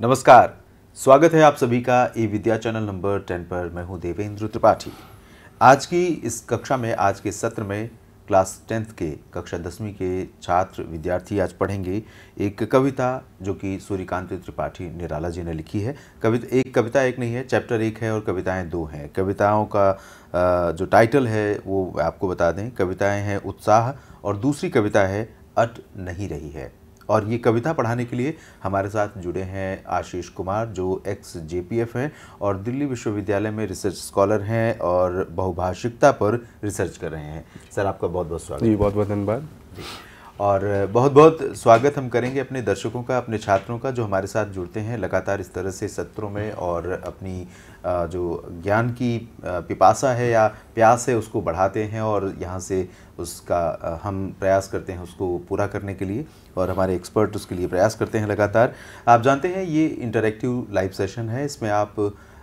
नमस्कार स्वागत है आप सभी का e Vidya channel number ten पर मैं हूं देवेंद्र त्रिपाठी आज की इस कक्षा में आज के सत्र में क्लास टेंथ के कक्षा दसवीं के छात्र विद्यार्थी आज पढ़ेंगे एक कविता जो कि सूर्यकांत त्रिपाठी निराला जी ने लिखी है कविता एक कविता एक नहीं है चैप्टर एक है और कविताएं दो हैं कविताओं का जो टाइटल है वो आपको बता दें कविताएं हैं उत्साह और दूसरी कविता है अट नहीं रही है और ये कविता पढ़ाने के लिए हमारे साथ जुड़े हैं आशीष कुमार जो एक्स जे हैं और दिल्ली विश्वविद्यालय में रिसर्च स्कॉलर हैं और बहुभाषिकता पर रिसर्च कर रहे हैं सर आपका बहुत बहुत स्वागत जी बहुत बहुत धन्यवाद जी और बहुत बहुत स्वागत हम करेंगे अपने दर्शकों का अपने छात्रों का जो हमारे साथ जुड़ते हैं लगातार इस तरह से सत्रों में और अपनी जो ज्ञान की पिपासा है या प्यास है उसको बढ़ाते हैं और यहाँ से उसका हम प्रयास करते हैं उसको पूरा करने के लिए और हमारे एक्सपर्ट उसके लिए प्रयास करते हैं लगातार आप जानते हैं ये इंटरेक्टिव लाइव सेशन है इसमें आप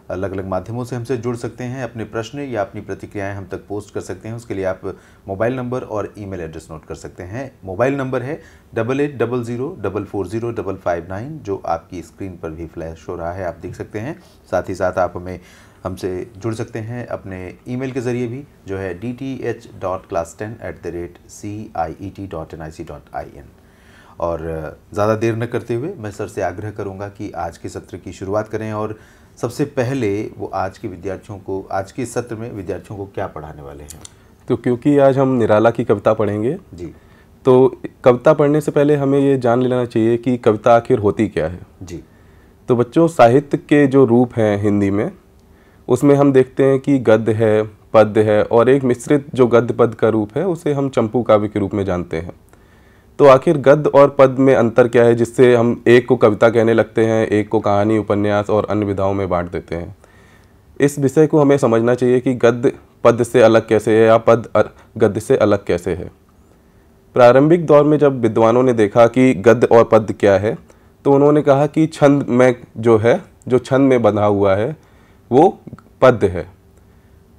अलग अलग माध्यमों से हमसे जुड़ सकते हैं अपने प्रश्न या अपनी प्रतिक्रियाएं हम तक पोस्ट कर सकते हैं उसके लिए आप मोबाइल नंबर और ईमेल एड्रेस नोट कर सकते हैं मोबाइल नंबर है double eight double zero double four zero double five nine जो आपकी स्क्रीन पर भी फ्लैश हो रहा है आप देख सकते हैं साथ ही साथ आप हमें हमसे जुड़ सकते हैं अपने ई के ज़रिए भी जो है D T H dot class ten at the rate C I E T dot N I C dot I N और ज़्यादा देर न करते हुए मैं सर से आग्रह करूँगा कि आज के सत्र की शुरुआत करें और सबसे पहले वो आज के विद्यार्थियों को आज के सत्र में विद्यार्थियों को क्या पढ़ाने वाले हैं तो क्योंकि आज हम निराला की कविता पढ़ेंगे जी तो कविता पढ़ने से पहले हमें ये जान लेना चाहिए कि कविता आखिर होती क्या है जी तो बच्चों साहित्य के जो रूप हैं हिंदी में उसमें हम देखते हैं कि गद्य है पद्य है और एक मिश्रित जो गद्य पद का रूप है उसे हम चंपू काव्य के रूप में जानते हैं तो आखिर गद्य और पद में अंतर क्या है जिससे हम एक को कविता कहने लगते हैं एक को कहानी उपन्यास और अन्य विधाओं में बांट देते हैं इस विषय को हमें समझना चाहिए कि गद्य पद से अलग कैसे है या पद गद्य से अलग कैसे है प्रारंभिक दौर में जब विद्वानों ने देखा कि गद्य और पद क्या है तो उन्होंने कहा कि छंद में जो है जो छंद में बंधा हुआ है वो पद्य है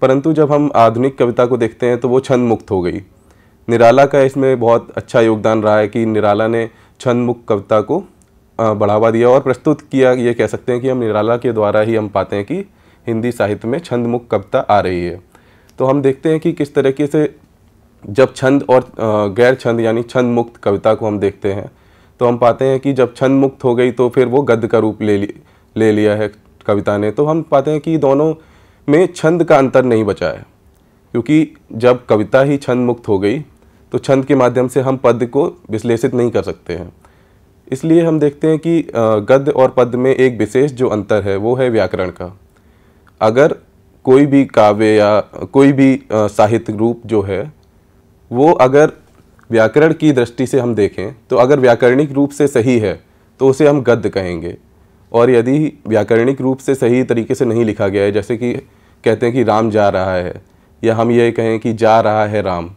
परंतु जब हम आधुनिक कविता को देखते हैं तो वो छंद मुक्त हो गई निराला का इसमें बहुत अच्छा योगदान रहा है कि निराला ने छंदमुख कविता को बढ़ावा दिया और प्रस्तुत किया ये कह सकते हैं कि हम निराला के द्वारा ही हम पाते हैं कि हिंदी साहित्य में छंदमुख कविता आ रही है तो हम देखते हैं कि किस तरीके से जब छंद और गैर छंद यानी छंद मुक्त कविता को हम देखते हैं तो हम पाते हैं कि जब छंद मुक्त हो गई तो फिर वो गद्य का रूप ले ले लिया है कविता ने तो हम पाते हैं कि दोनों में छंद का अंतर नहीं बचा है क्योंकि जब कविता ही छंद मुक्त हो गई तो छंद के माध्यम से हम पद को विश्लेषित नहीं कर सकते हैं इसलिए हम देखते हैं कि गद्य और पद में एक विशेष जो अंतर है वो है व्याकरण का अगर कोई भी काव्य या कोई भी साहित्य रूप जो है वो अगर व्याकरण की दृष्टि से हम देखें तो अगर व्याकरणिक रूप से सही है तो उसे हम गद्य कहेंगे और यदि व्याकरणिक रूप से सही तरीके से नहीं लिखा गया है जैसे कि कहते हैं कि राम जा रहा है या हम ये कहें कि जा रहा है राम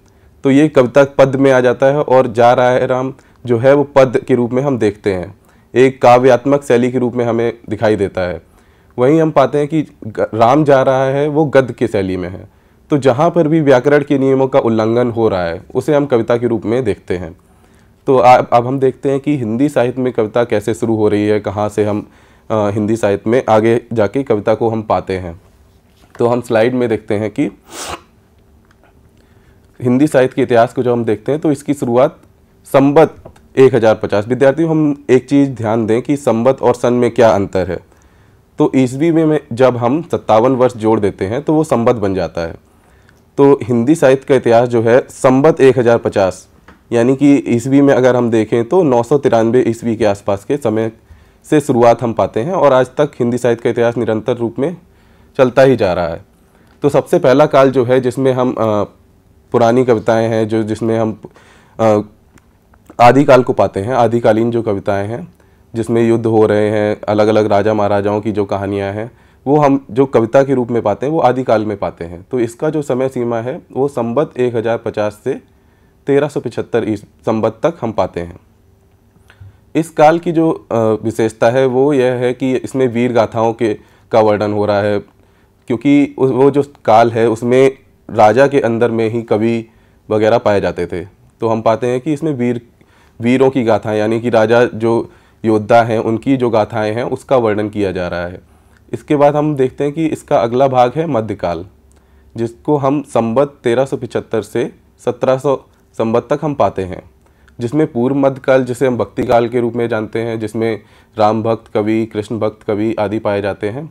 तो ये कविता पद में आ जाता है और जा रहा है राम जो है वो पद के रूप में हम देखते हैं एक काव्यात्मक शैली के रूप में हमें दिखाई देता है वहीं हम पाते हैं कि राम जा रहा है वो गद्य की शैली में है तो जहाँ पर भी व्याकरण के नियमों का उल्लंघन हो रहा है उसे हम कविता के रूप में देखते हैं तो अब हम देखते हैं कि हिंदी साहित्य में कविता कैसे शुरू हो रही है कहाँ से हम आ, हिंदी साहित्य में आगे जाके कविता को हम पाते हैं तो हम स्लाइड में देखते हैं कि हिंदी साहित्य के इतिहास को जब हम देखते हैं तो इसकी शुरुआत संबत 1050 विद्यार्थियों हम एक चीज़ ध्यान दें कि संबत और सन में क्या अंतर है तो ईस्वी में, में जब हम सत्तावन वर्ष जोड़ देते हैं तो वो संबत बन जाता है तो हिंदी साहित्य का इतिहास जो है संबत 1050 यानी कि ईस्वी में अगर हम देखें तो नौ ईस्वी के आसपास के समय से शुरुआत हम पाते हैं और आज तक हिंदी साहित्य का इतिहास निरंतर रूप में चलता ही जा रहा है तो सबसे पहला काल जो है जिसमें हम पुरानी कविताएं हैं जो जिसमें हम आदिकाल को पाते हैं आदिकालीन जो कविताएं हैं जिसमें युद्ध हो रहे हैं अलग अलग राजा महाराजाओं की जो कहानियाँ हैं वो हम जो कविता के रूप में पाते हैं वो आदिकाल में पाते हैं तो इसका जो समय सीमा है वो संबत एक से तेरह सौ संबत तक हम पाते हैं इस काल की जो विशेषता है वो यह है कि इसमें वीर गाथाओं के का वर्णन हो रहा है क्योंकि वो जो काल है उसमें राजा के अंदर में ही कवि वगैरह पाए जाते थे तो हम पाते हैं कि इसमें वीर वीरों की गाथाएं यानी कि राजा जो योद्धा हैं उनकी जो गाथाएं हैं उसका वर्णन किया जा रहा है इसके बाद हम देखते हैं कि इसका अगला भाग है मध्यकाल जिसको हम संबत पिछहत्तर से 1700 संबत तक हम पाते हैं जिसमें पूर्व मध्यकाल जिसे हम भक्ति काल के रूप में जानते हैं जिसमें राम भक्त कवि कृष्ण भक्त कवि आदि पाए जाते हैं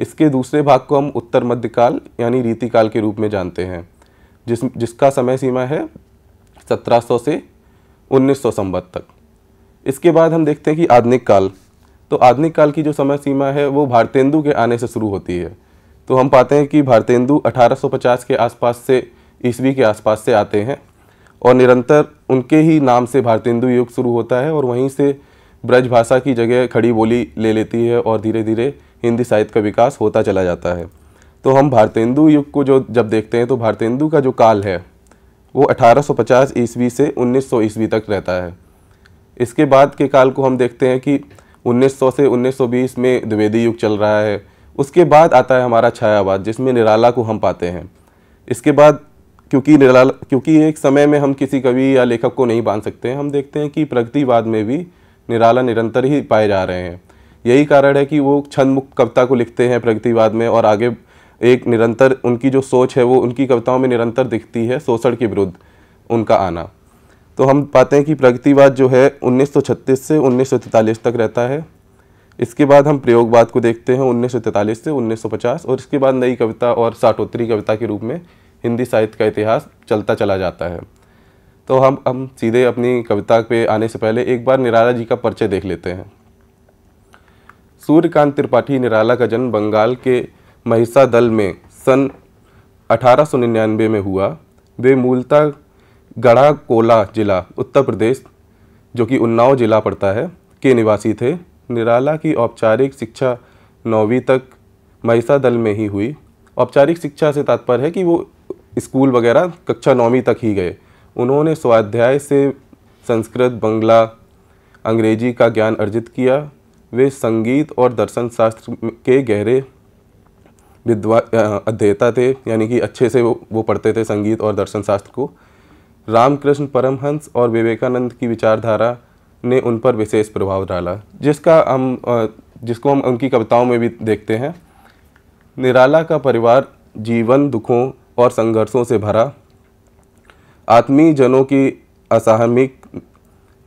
इसके दूसरे भाग को हम उत्तर मध्यकाल यानी रीतिकाल के रूप में जानते हैं जिस जिसका समय सीमा है 1700 से 1900 संवत तक इसके बाद हम देखते हैं कि आधुनिक काल तो आधुनिक काल की जो समय सीमा है वो भारतेंदु के आने से शुरू होती है तो हम पाते हैं कि भारतेंदु 1850 के आसपास से ईस्वी के आसपास से आते हैं और निरंतर उनके ही नाम से भारतेंदु युग शुरू होता है और वहीं से ब्रज भाषा की जगह खड़ी बोली ले लेती है और धीरे धीरे हिंदी साहित्य का विकास होता चला जाता है तो हम भारतेंदु युग को जो जब देखते हैं तो भारतेंदु का जो काल है वो 1850 ईस्वी से 1900 ईस्वी तक रहता है इसके बाद के काल को हम देखते हैं कि 1900 से 1920 में द्विवेदी युग चल रहा है उसके बाद आता है हमारा छायावाद जिसमें निराला को हम पाते हैं इसके बाद क्योंकि निराला क्योंकि एक समय में हम किसी कवि या लेखक को नहीं बांध सकते हैं हम देखते हैं कि प्रगतिवाद में भी निराला निरंतर ही पाए जा रहे हैं यही कारण है कि वो छन्मुख कविता को लिखते हैं प्रगतिवाद में और आगे एक निरंतर उनकी जो सोच है वो उनकी कविताओं में निरंतर दिखती है शोषण के विरुद्ध उनका आना तो हम पाते हैं कि प्रगतिवाद जो है 1936 से 1943 तक रहता है इसके बाद हम प्रयोगवाद को देखते हैं 1943 से 1950 और इसके बाद नई कविता और साठोत्तरी कविता के रूप में हिंदी साहित्य का इतिहास चलता चला जाता है तो हम हम सीधे अपनी कविता पे आने से पहले एक बार निराला जी का परिचय देख लेते हैं सूर्यकांत त्रिपाठी निराला का जन्म बंगाल के महिषा दल में सन 1899 में हुआ वे मूलतः गढ़ाकोला जिला उत्तर प्रदेश जो कि उन्नाव जिला पड़ता है के निवासी थे निराला की औपचारिक शिक्षा नौवीं तक महिषा दल में ही हुई औपचारिक शिक्षा से तात्पर्य है कि वो स्कूल वगैरह कक्षा नौवीं तक ही गए उन्होंने स्वाध्याय से संस्कृत बंगला अंग्रेजी का ज्ञान अर्जित किया वे संगीत और दर्शन शास्त्र के गहरे विद्वा अध्येता थे यानी कि अच्छे से वो वो पढ़ते थे संगीत और दर्शन शास्त्र को रामकृष्ण परमहंस और विवेकानंद की विचारधारा ने उन पर विशेष प्रभाव डाला जिसका हम जिसको हम उनकी कविताओं में भी देखते हैं निराला का परिवार जीवन दुखों और संघर्षों से भरा जनों की असाहमिक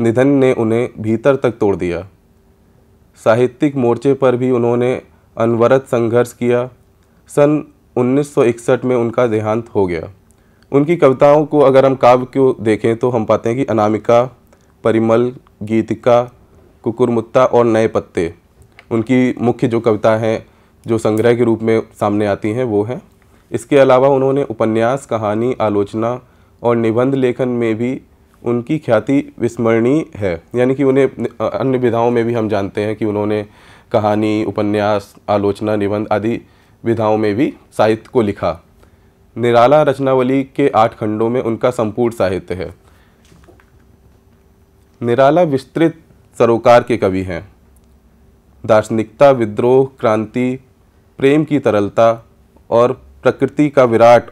निधन ने उन्हें भीतर तक तोड़ दिया साहित्यिक मोर्चे पर भी उन्होंने अनवरत संघर्ष किया सन 1961 में उनका देहांत हो गया उनकी कविताओं को अगर हम काव्य को देखें तो हम पाते हैं कि अनामिका परिमल गीतिका कुकुरमुत्ता और नए पत्ते उनकी मुख्य जो कविता हैं जो संग्रह के रूप में सामने आती हैं वो हैं इसके अलावा उन्होंने उपन्यास कहानी आलोचना और निबंध लेखन में भी उनकी ख्याति विस्मरणीय है यानी कि उन्हें अन्य विधाओं में भी हम जानते हैं कि उन्होंने कहानी उपन्यास आलोचना निबंध आदि विधाओं में भी साहित्य को लिखा निराला रचनावली के आठ खंडों में उनका संपूर्ण साहित्य है निराला विस्तृत सरोकार के कवि हैं दार्शनिकता विद्रोह क्रांति प्रेम की तरलता और प्रकृति का विराट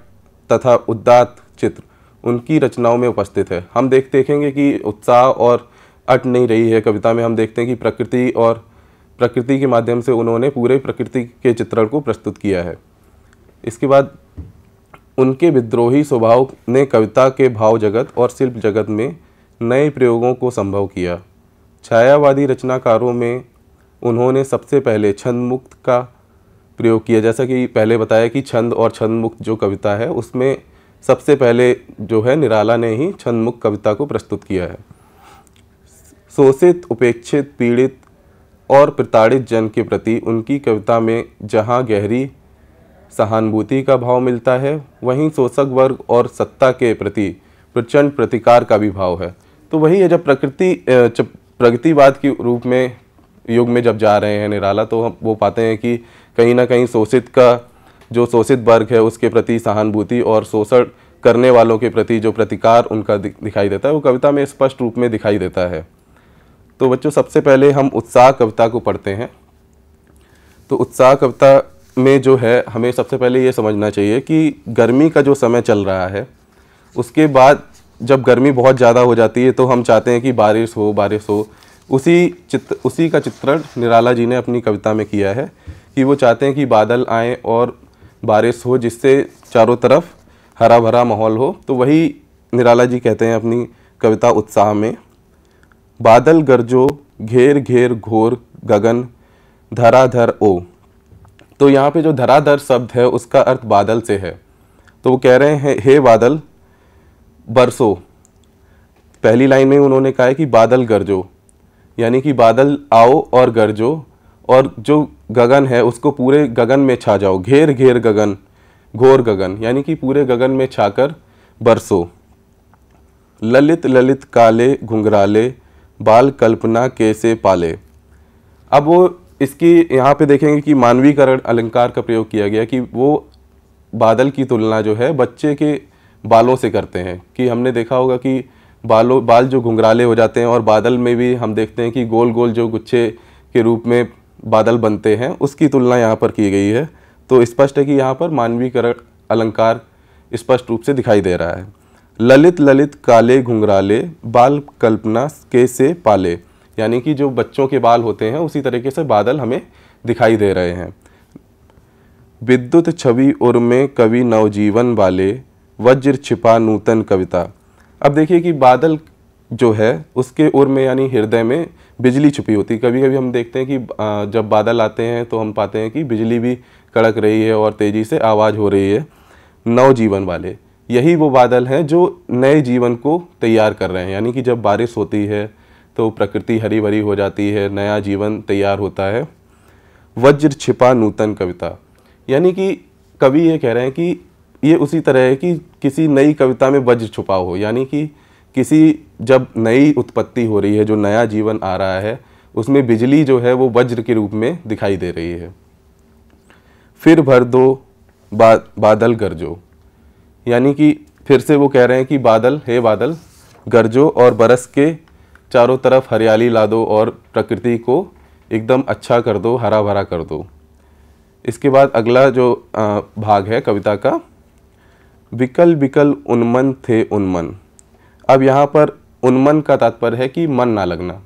तथा उद्दात चित्र उनकी रचनाओं में उपस्थित है हम देख देखेंगे कि उत्साह और अट नहीं रही है कविता में हम देखते हैं कि प्रकृति और प्रकृति के माध्यम से उन्होंने पूरे प्रकृति के चित्रण को प्रस्तुत किया है इसके बाद उनके विद्रोही स्वभाव ने कविता के भाव जगत और शिल्प जगत में नए प्रयोगों को संभव किया छायावादी रचनाकारों में उन्होंने सबसे पहले छंद मुक्त का प्रयोग किया जैसा कि पहले बताया कि छंद और छंद मुक्त जो कविता है उसमें सबसे पहले जो है निराला ने ही छंदमुख कविता को प्रस्तुत किया है शोषित उपेक्षित पीड़ित और प्रताड़ित जन के प्रति उनकी कविता में जहाँ गहरी सहानुभूति का भाव मिलता है वहीं शोषक वर्ग और सत्ता के प्रति प्रचंड प्रतिकार का भी भाव है तो वही जब प्रकृति जब प्रगतिवाद के रूप में युग में जब जा रहे हैं निराला तो हम वो पाते हैं कि कहीं ना कहीं शोषित का जो शोषित वर्ग है उसके प्रति सहानुभूति और शोषण करने वालों के प्रति जो प्रतिकार उनका दिखाई देता है वो कविता में स्पष्ट रूप में दिखाई देता है तो बच्चों सबसे पहले हम उत्साह कविता को पढ़ते हैं तो उत्साह कविता में जो है हमें सबसे पहले ये समझना चाहिए कि गर्मी का जो समय चल रहा है उसके बाद जब गर्मी बहुत ज़्यादा हो जाती है तो हम चाहते हैं कि बारिश हो बारिश हो उसी चित्र उसी का चित्रण निराला जी ने अपनी कविता में किया है कि वो चाहते हैं कि बादल आएँ और बारिश हो जिससे चारों तरफ हरा भरा माहौल हो तो वही निराला जी कहते हैं अपनी कविता उत्साह में बादल गरजो घेर घेर घोर गगन धराधर ओ तो यहाँ पे जो धराधर शब्द है उसका अर्थ बादल से है तो वो कह रहे हैं हे बादल बरसो पहली लाइन में उन्होंने कहा है कि बादल गरजो यानी कि बादल आओ और गरजो और जो गगन है उसको पूरे गगन में छा जाओ घेर घेर गगन घोर गगन यानी कि पूरे गगन में छाकर बरसो ललित ललित काले घुंघराले बाल कल्पना कैसे पाले अब वो इसकी यहाँ पे देखेंगे कि मानवीकरण अलंकार का प्रयोग किया गया कि वो बादल की तुलना जो है बच्चे के बालों से करते हैं कि हमने देखा होगा कि बालों बाल जो घुंघराले हो जाते हैं और बादल में भी हम देखते हैं कि गोल गोल जो गुच्छे के रूप में बादल बनते हैं उसकी तुलना यहाँ पर की गई है तो स्पष्ट है कि यहाँ पर मानवीकरण अलंकार स्पष्ट रूप से दिखाई दे रहा है ललित ललित काले घुंघराले बाल कल्पना के से पाले यानी कि जो बच्चों के बाल होते हैं उसी तरीके से बादल हमें दिखाई दे रहे हैं विद्युत छवि उर् में कवि नवजीवन वाले वज्र छिपा नूतन कविता अब देखिए कि बादल जो है उसके उर में यानी हृदय में बिजली छुपी होती है कभी कभी हम देखते हैं कि जब बादल आते हैं तो हम पाते हैं कि बिजली भी कड़क रही है और तेज़ी से आवाज़ हो रही है नवजीवन वाले यही वो बादल हैं जो नए जीवन को तैयार कर रहे हैं यानी कि जब बारिश होती है तो प्रकृति हरी भरी हो जाती है नया जीवन तैयार होता है वज्र छिपा नूतन कविता यानी कि कवि ये कह रहे हैं कि ये उसी तरह है कि किसी नई कविता में वज्र छुपा हो यानी कि किसी जब नई उत्पत्ति हो रही है जो नया जीवन आ रहा है उसमें बिजली जो है वो वज्र के रूप में दिखाई दे रही है फिर भर दो बा, बादल गरजो यानी कि फिर से वो कह रहे हैं कि बादल हे बादल गरजो और बरस के चारों तरफ हरियाली ला दो और प्रकृति को एकदम अच्छा कर दो हरा भरा कर दो इसके बाद अगला जो भाग है कविता का विकल विकल उन्मन थे उन्मन अब यहाँ पर उन्मन का तात्पर्य है कि मन ना लगना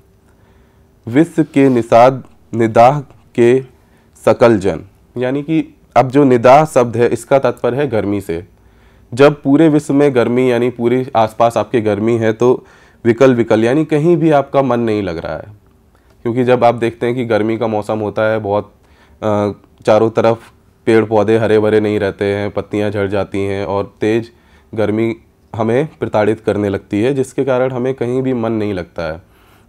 विश्व के निषाद निदाह के सकल जन यानी कि अब जो निदाह शब्द है इसका तात्पर्य है गर्मी से जब पूरे विश्व में गर्मी यानी पूरी आसपास आपके गर्मी है तो विकल विकल यानी कहीं भी आपका मन नहीं लग रहा है क्योंकि जब आप देखते हैं कि गर्मी का मौसम होता है बहुत चारों तरफ पेड़ पौधे हरे भरे नहीं रहते हैं पत्तियां झड़ जाती हैं और तेज़ गर्मी हमें प्रताड़ित करने लगती है जिसके कारण हमें कहीं भी मन नहीं लगता है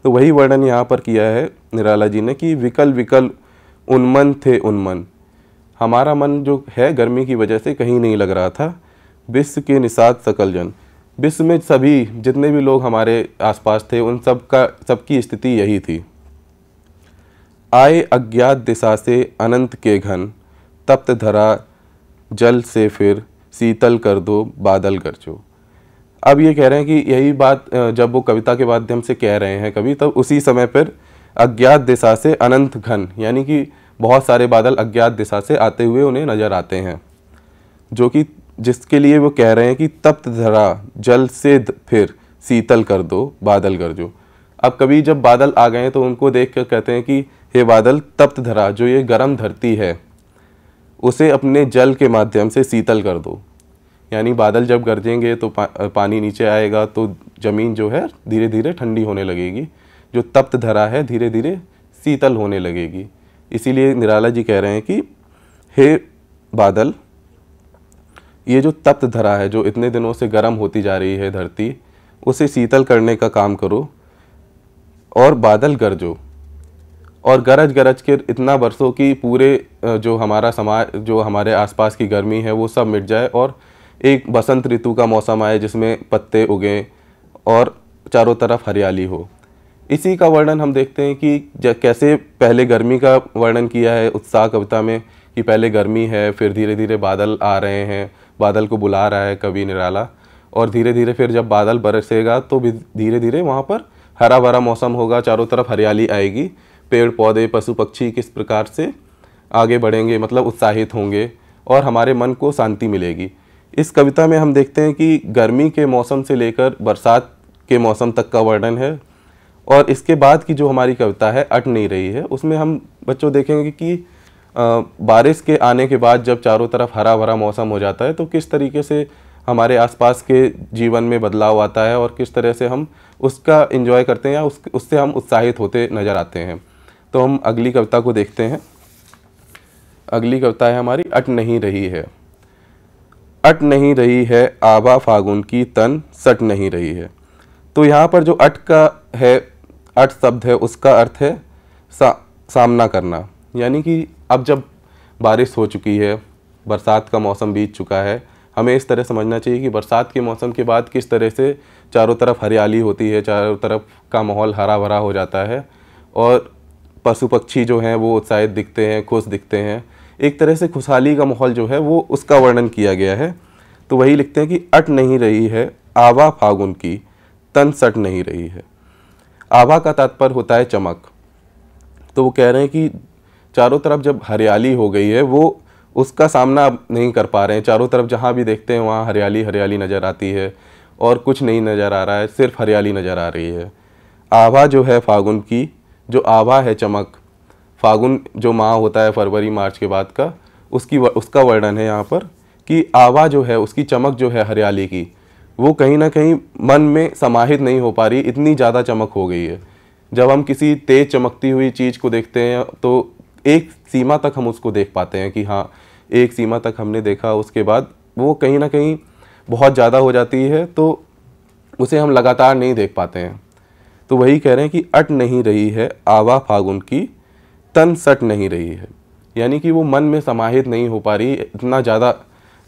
तो वही वर्णन यहाँ पर किया है निराला जी ने कि विकल विकल उन्मन थे उन्मन हमारा मन जो है गर्मी की वजह से कहीं नहीं लग रहा था विश्व के निषाद सकल जन विश्व में सभी जितने भी लोग हमारे आसपास थे उन सब का सबकी स्थिति यही थी आए अज्ञात दिशा से अनंत के घन तप्त धरा जल से फिर शीतल कर दो बादल गर्जो अब ये कह रहे हैं कि यही बात जब वो कविता के माध्यम से कह रहे हैं कभी तब उसी समय पर अज्ञात दिशा से अनंत घन यानी कि बहुत सारे बादल अज्ञात दिशा से आते हुए उन्हें नजर आते हैं जो कि जिसके लिए वो कह रहे हैं कि तप्त धरा जल से फिर शीतल कर दो बादल कर जो अब कभी जब बादल आ गए तो उनको देख कर कहते हैं कि हे बादल तप्त धरा जो ये गर्म धरती है उसे अपने जल के माध्यम से शीतल कर दो यानी बादल जब गरजेंगे तो पा, पानी नीचे आएगा तो ज़मीन जो है धीरे धीरे ठंडी होने लगेगी जो तप्त धरा है धीरे धीरे शीतल होने लगेगी इसीलिए निराला जी कह रहे हैं कि हे बादल ये जो तप्त धरा है जो इतने दिनों से गर्म होती जा रही है धरती उसे शीतल करने का काम करो और बादल गरजो और गरज गरज के इतना बरसों की पूरे जो हमारा समाज जो हमारे आसपास की गर्मी है वो सब मिट जाए और एक बसंत ऋतु का मौसम आए जिसमें पत्ते उगें और चारों तरफ हरियाली हो इसी का वर्णन हम देखते हैं कि कैसे पहले गर्मी का वर्णन किया है उत्साह कविता में कि पहले गर्मी है फिर धीरे धीरे बादल आ रहे हैं बादल को बुला रहा है कवि निराला और धीरे धीरे फिर जब बादल बरसेगा तो भी धीरे धीरे वहाँ पर हरा भरा मौसम होगा चारों तरफ हरियाली आएगी पेड़ पौधे पशु पक्षी किस प्रकार से आगे बढ़ेंगे मतलब उत्साहित होंगे और हमारे मन को शांति मिलेगी इस कविता में हम देखते हैं कि गर्मी के मौसम से लेकर बरसात के मौसम तक का वर्णन है और इसके बाद की जो हमारी कविता है अट नहीं रही है उसमें हम बच्चों देखेंगे कि आ, बारिश के आने के बाद जब चारों तरफ हरा भरा मौसम हो जाता है तो किस तरीके से हमारे आसपास के जीवन में बदलाव आता है और किस तरह से हम उसका इन्जॉय करते हैं या उस उससे हम उत्साहित होते नज़र आते हैं तो हम अगली कविता को देखते हैं अगली कविता है हमारी अट नहीं रही है अट नहीं रही है आबा फागुन की तन सट नहीं रही है तो यहाँ पर जो अट का है अट शब्द है उसका अर्थ है सा, सामना करना यानी कि अब जब बारिश हो चुकी है बरसात का मौसम बीत चुका है हमें इस तरह समझना चाहिए कि बरसात के मौसम के बाद किस तरह से चारों तरफ हरियाली होती है चारों तरफ का माहौल हरा भरा हो जाता है और पशु पक्षी जो हैं वो उत्साहित दिखते हैं खुश दिखते हैं एक तरह से खुशहाली का माहौल जो है वो उसका वर्णन किया गया है तो वही लिखते हैं कि अट नहीं रही है आभा फागुन की तन सट नहीं रही है आभा का तात्पर्य होता है चमक तो वो कह रहे हैं कि चारों तरफ जब हरियाली हो गई है वो उसका सामना नहीं कर पा रहे हैं चारों तरफ जहाँ भी देखते हैं वहाँ हरियाली हरियाली नज़र आती है और कुछ नहीं नज़र आ रहा है सिर्फ हरियाली नज़र आ रही है आभा जो है फागुन की जो आभा है चमक फागुन जो माह होता है फरवरी मार्च के बाद का उसकी उसका वर्णन है यहाँ पर कि आवा जो है उसकी चमक जो है हरियाली की वो कहीं ना कहीं मन में समाहित नहीं हो पा रही इतनी ज़्यादा चमक हो गई है जब हम किसी तेज़ चमकती हुई चीज़ को देखते हैं तो एक सीमा तक हम उसको देख पाते हैं कि हाँ एक सीमा तक हमने देखा उसके बाद वो कहीं ना कहीं बहुत ज़्यादा हो जाती है तो उसे हम लगातार नहीं देख पाते हैं तो वही कह रहे हैं कि अट नहीं रही है आवा फागुन की तन सट नहीं रही है यानी कि वो मन में समाहित नहीं हो पा रही इतना ज़्यादा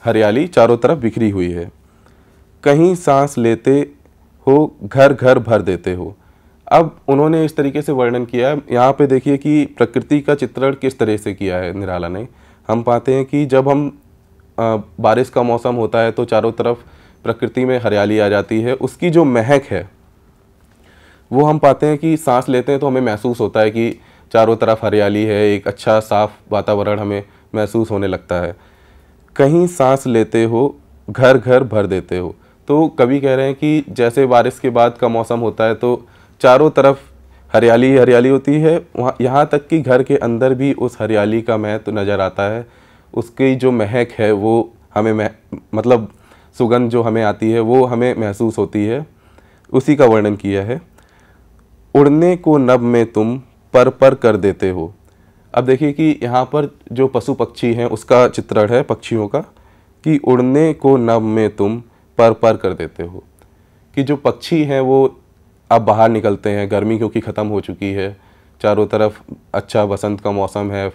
हरियाली चारों तरफ बिखरी हुई है कहीं सांस लेते हो घर घर भर देते हो अब उन्होंने इस तरीके से वर्णन किया है यहाँ पे देखिए कि प्रकृति का चित्रण किस तरह से किया है निराला ने हम पाते हैं कि जब हम बारिश का मौसम होता है तो चारों तरफ प्रकृति में हरियाली आ जाती है उसकी जो महक है वो हम पाते हैं कि सांस लेते हैं तो हमें महसूस होता है कि चारों तरफ हरियाली है एक अच्छा साफ वातावरण हमें महसूस होने लगता है कहीं सांस लेते हो घर घर भर देते हो तो कभी कह रहे हैं कि जैसे बारिश के बाद का मौसम होता है तो चारों तरफ हरियाली हरियाली होती है वहाँ यहाँ तक कि घर के अंदर भी उस हरियाली का महत्व तो नज़र आता है उसकी जो महक है वो हमें मह मतलब सुगंध जो हमें आती है वो हमें महसूस होती है उसी का वर्णन किया है उड़ने को नब में तुम पर पर कर देते हो अब देखिए कि यहाँ पर जो पशु पक्षी हैं उसका चित्रण है पक्षियों का कि उड़ने को नव में तुम पर पर कर देते हो कि जो पक्षी हैं वो अब बाहर निकलते हैं गर्मी क्योंकि ख़त्म हो चुकी है चारों तरफ अच्छा बसंत का मौसम है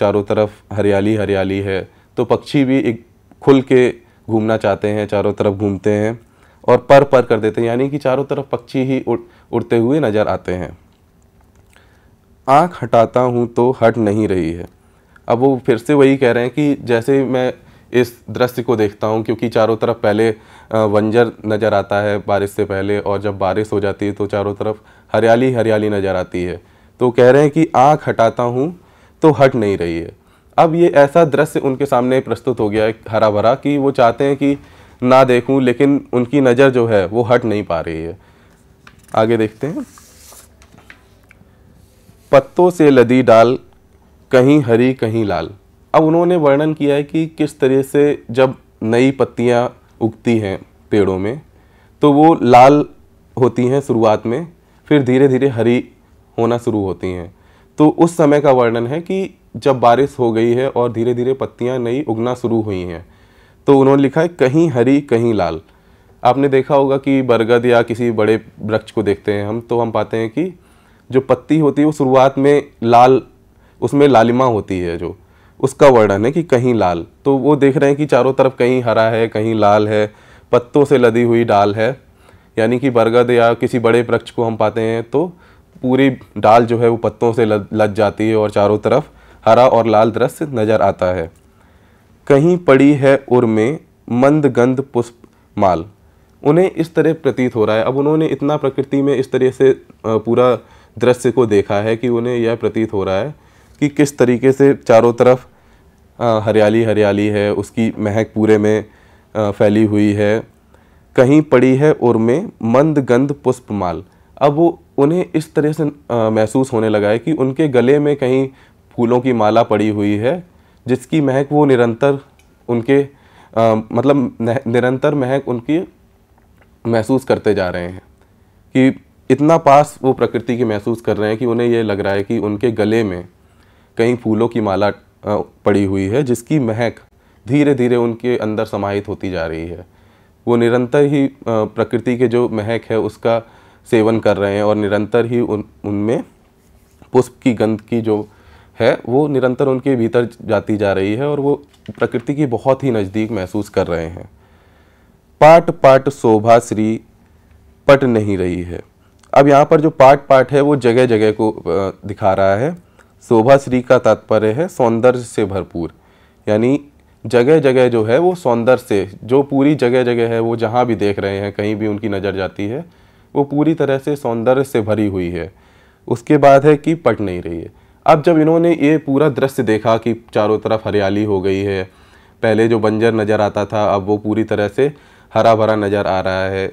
चारों तरफ हरियाली हरियाली है तो पक्षी भी एक खुल के घूमना चाहते हैं चारों तरफ घूमते हैं और पर पर कर देते हैं यानी कि चारों तरफ पक्षी ही उड़ उड़ते हुए नज़र आते हैं आँख हटाता हूँ तो हट नहीं रही है अब वो फिर से वही कह रहे हैं कि जैसे मैं इस दृश्य को देखता हूँ क्योंकि चारों तरफ पहले वंजर नज़र आता है बारिश से पहले और जब बारिश हो जाती है तो चारों तरफ हरियाली हरियाली नज़र आती है तो कह रहे हैं कि आँख हटाता हूँ तो हट नहीं रही है अब ये ऐसा दृश्य उनके सामने प्रस्तुत हो गया है हरा भरा कि वो चाहते हैं कि ना देखूं लेकिन उनकी नज़र जो है वो हट नहीं पा रही है आगे देखते हैं पत्तों से लदी डाल कहीं हरी कहीं लाल अब उन्होंने वर्णन किया है कि किस तरह से जब नई पत्तियां उगती हैं पेड़ों में तो वो लाल होती हैं शुरुआत में फिर धीरे धीरे हरी होना शुरू होती हैं तो उस समय का वर्णन है कि जब बारिश हो गई है और धीरे धीरे पत्तियां नई उगना शुरू हुई हैं तो उन्होंने लिखा है कहीं हरी कहीं लाल आपने देखा होगा कि बरगद या किसी बड़े वृक्ष को देखते हैं हम तो हम पाते हैं कि जो पत्ती होती है वो शुरुआत में लाल उसमें लालिमा होती है जो उसका वर्णन है कि कहीं लाल तो वो देख रहे हैं कि चारों तरफ कहीं हरा है कहीं लाल है पत्तों से लदी हुई डाल है यानी कि बरगद या किसी बड़े वृक्ष को हम पाते हैं तो पूरी डाल जो है वो पत्तों से लद, लद जाती है और चारों तरफ हरा और लाल दृश्य नज़र आता है कहीं पड़ी है उर में मंद गंध पुष्प माल उन्हें इस तरह प्रतीत हो रहा है अब उन्होंने इतना प्रकृति में इस तरह से पूरा दृश्य को देखा है कि उन्हें यह प्रतीत हो रहा है कि किस तरीके से चारों तरफ हरियाली हरियाली है उसकी महक पूरे में फैली हुई है कहीं पड़ी है और में मंद गंध पुष्पमाल अब वो उन्हें इस तरह से महसूस होने लगा है कि उनके गले में कहीं फूलों की माला पड़ी हुई है जिसकी महक वो निरंतर उनके आ, मतलब निरंतर महक उनकी महसूस करते जा रहे हैं कि इतना पास वो प्रकृति की महसूस कर रहे हैं कि उन्हें ये लग रहा है कि उनके गले में कई फूलों की माला पड़ी हुई है जिसकी महक धीरे धीरे उनके अंदर समाहित होती जा रही है वो निरंतर ही प्रकृति के जो महक है उसका सेवन कर रहे हैं और निरंतर ही उन उनमें पुष्प की गंध की जो है वो निरंतर उनके भीतर जाती जा रही है और वो प्रकृति की बहुत ही नज़दीक महसूस कर रहे हैं पाट पाट शोभा श्री पट नहीं रही है अब यहाँ पर जो पार्ट पार्ट है वो जगह जगह को दिखा रहा है शोभा श्री का तात्पर्य है सौंदर्य से भरपूर यानी जगह जगह जो है वो सौंदर्य से जो पूरी जगह जगह है वो जहाँ भी देख रहे हैं कहीं भी उनकी नज़र जाती है वो पूरी तरह से सौंदर्य से भरी हुई है उसके बाद है कि पट नहीं रही है अब जब इन्होंने ये पूरा दृश्य देखा कि चारों तरफ हरियाली हो गई है पहले जो बंजर नज़र आता था अब वो पूरी तरह से हरा भरा नज़र आ रहा है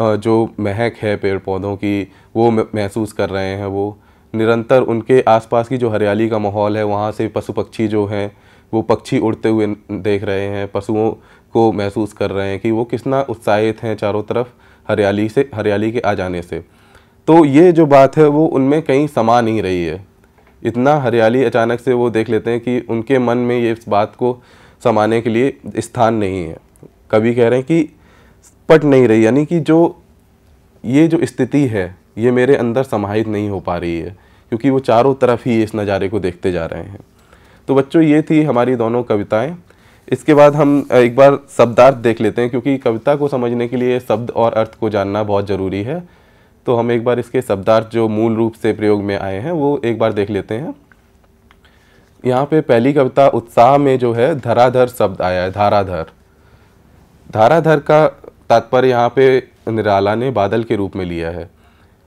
जो महक है पेड़ पौधों की वो महसूस कर रहे हैं वो निरंतर उनके आसपास की जो हरियाली का माहौल है वहाँ से पशु पक्षी जो हैं वो पक्षी उड़ते हुए देख रहे हैं पशुओं को महसूस कर रहे हैं कि वो कितना उत्साहित हैं चारों तरफ हरियाली से हरियाली के आ जाने से तो ये जो बात है वो उनमें कहीं समा नहीं रही है इतना हरियाली अचानक से वो देख लेते हैं कि उनके मन में ये इस बात को समाने के लिए स्थान नहीं है कभी कह रहे हैं कि पट नहीं रही यानी कि जो ये जो स्थिति है ये मेरे अंदर समाहित नहीं हो पा रही है क्योंकि वो चारों तरफ ही इस नज़ारे को देखते जा रहे हैं तो बच्चों ये थी हमारी दोनों कविताएं इसके बाद हम एक बार शब्दार्थ देख लेते हैं क्योंकि कविता को समझने के लिए शब्द और अर्थ को जानना बहुत ज़रूरी है तो हम एक बार इसके शब्दार्थ जो मूल रूप से प्रयोग में आए हैं वो एक बार देख लेते हैं यहाँ पे पहली कविता उत्साह में जो है धराधर शब्द आया है धाराधर धाराधर का तात्पर्य यहाँ पे निराला ने बादल के रूप में लिया है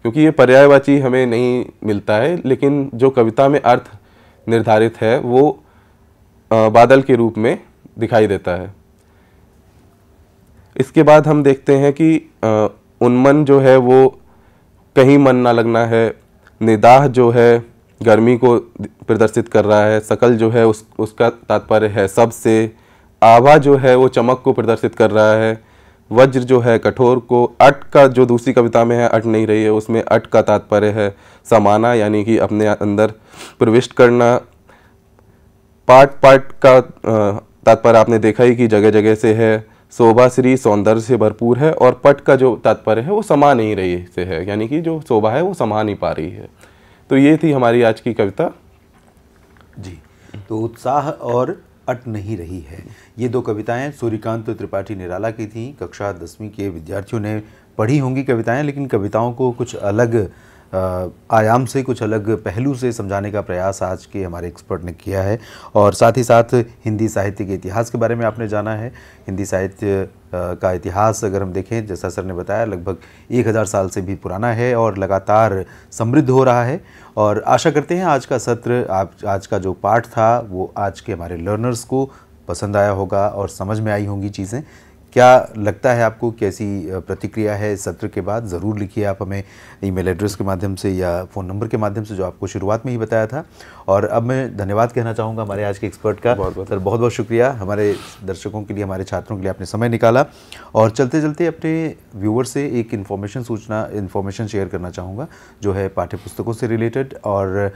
क्योंकि ये पर्यायवाची हमें नहीं मिलता है लेकिन जो कविता में अर्थ निर्धारित है वो बादल के रूप में दिखाई देता है इसके बाद हम देखते हैं कि उन्मन जो है वो कहीं मन ना लगना है निदाह जो है गर्मी को प्रदर्शित कर रहा है सकल जो है उस उसका तात्पर्य है सब से आभा जो है वो चमक को प्रदर्शित कर रहा है वज्र जो है कठोर को अट का जो दूसरी कविता में है अट नहीं रही है उसमें अट का तात्पर्य है समाना यानी कि अपने अंदर प्रविष्ट करना पार्ट पार्ट का तात्पर्य आपने देखा ही कि जगह जगह से है शोभा श्री सौंदर्य से भरपूर है और पट का जो तात्पर्य है वो समा नहीं रही से है यानी कि जो शोभा है वो समा नहीं पा रही है तो ये थी हमारी आज की कविता जी तो उत्साह और अट नहीं रही है ये दो कविताएं सूर्यकांत त्रिपाठी निराला की थी कक्षा दसवीं के विद्यार्थियों ने पढ़ी होंगी कविताएं लेकिन कविताओं को कुछ अलग आयाम से कुछ अलग पहलू से समझाने का प्रयास आज के हमारे एक्सपर्ट ने किया है और साथ ही साथ हिंदी साहित्य के इतिहास के बारे में आपने जाना है हिंदी साहित्य का इतिहास अगर हम देखें जैसा सर ने बताया लगभग एक हज़ार साल से भी पुराना है और लगातार समृद्ध हो रहा है और आशा करते हैं आज का सत्र आप आज का जो पाठ था वो आज के हमारे लर्नर्स को पसंद आया होगा और समझ में आई होंगी चीज़ें क्या लगता है आपको कैसी प्रतिक्रिया है इस सत्र के बाद ज़रूर लिखिए आप हमें ईमेल एड्रेस के माध्यम से या फ़ोन नंबर के माध्यम से जो आपको शुरुआत में ही बताया था और अब मैं धन्यवाद कहना चाहूँगा हमारे आज के एक्सपर्ट का बहुत बहुत सर बहुत बहुत शुक्रिया हमारे दर्शकों के लिए हमारे छात्रों के लिए आपने समय निकाला और चलते चलते अपने व्यूवर से एक इन्फॉर्मेशन सूचना इन्फॉर्मेशन शेयर करना चाहूँगा जो है पाठ्य पुस्तकों से रिलेटेड और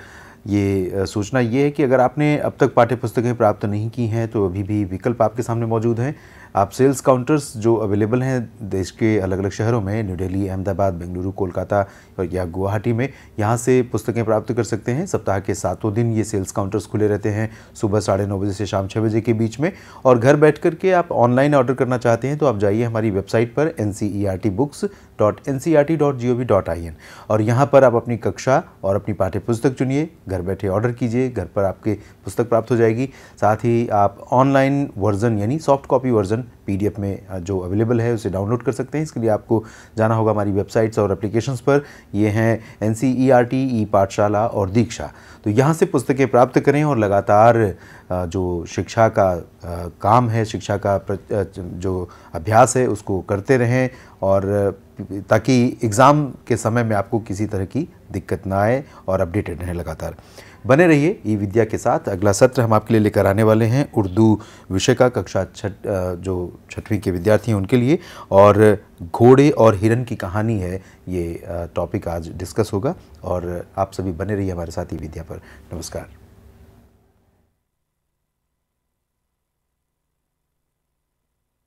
ये सूचना ये है कि अगर आपने अब तक पाठ्य प्राप्त नहीं की हैं तो अभी भी विकल्प आपके सामने मौजूद हैं आप सेल्स काउंटर्स जो अवेलेबल हैं देश के अलग अलग शहरों में न्यू दिल्ली अहमदाबाद बेंगलुरु कोलकाता और या गुवाहाटी में यहाँ से पुस्तकें प्राप्त कर सकते हैं सप्ताह के सातों दिन ये सेल्स काउंटर्स खुले रहते हैं सुबह साढ़े नौ बजे से शाम छः बजे के बीच में और घर बैठ कर के आप ऑनलाइन ऑर्डर करना चाहते हैं तो आप जाइए हमारी वेबसाइट पर N C E R T books dot N C R T dot G O V dot I N और यहाँ पर आप अपनी कक्षा और अपनी पाठ्य पुस्तक चुनिए घर बैठे ऑर्डर कीजिए घर पर आपके पुस्तक प्राप्त हो जाएगी साथ ही आप ऑनलाइन वर्जन यानी सॉफ्ट कॉपी वर्जन पी में जो अवेलेबल है उसे डाउनलोड कर सकते हैं इसके लिए आपको जाना होगा हमारी वेबसाइट्स और एप्लीकेशंस पर ये हैं N C E R T e Pathshala और दीक्षा तो यहाँ से पुस्तकें प्राप्त करें और लगातार जो शिक्षा का काम है शिक्षा का जो अभ्यास है उसको करते रहें और ताकि एग्ज़ाम के समय में आपको किसी तरह की दिक्कत ना आए और अपडेटेड रहें लगातार बने रहिए ई विद्या के साथ अगला सत्र हम आपके लिए लेकर आने वाले हैं उर्दू विषय का कक्षा छठ जो छठवीं के विद्यार्थी हैं उनके लिए और घोड़े और हिरन की कहानी है ये टॉपिक आज डिस्कस होगा और आप सभी बने रहिए हमारे साथ ई विद्या पर नमस्कार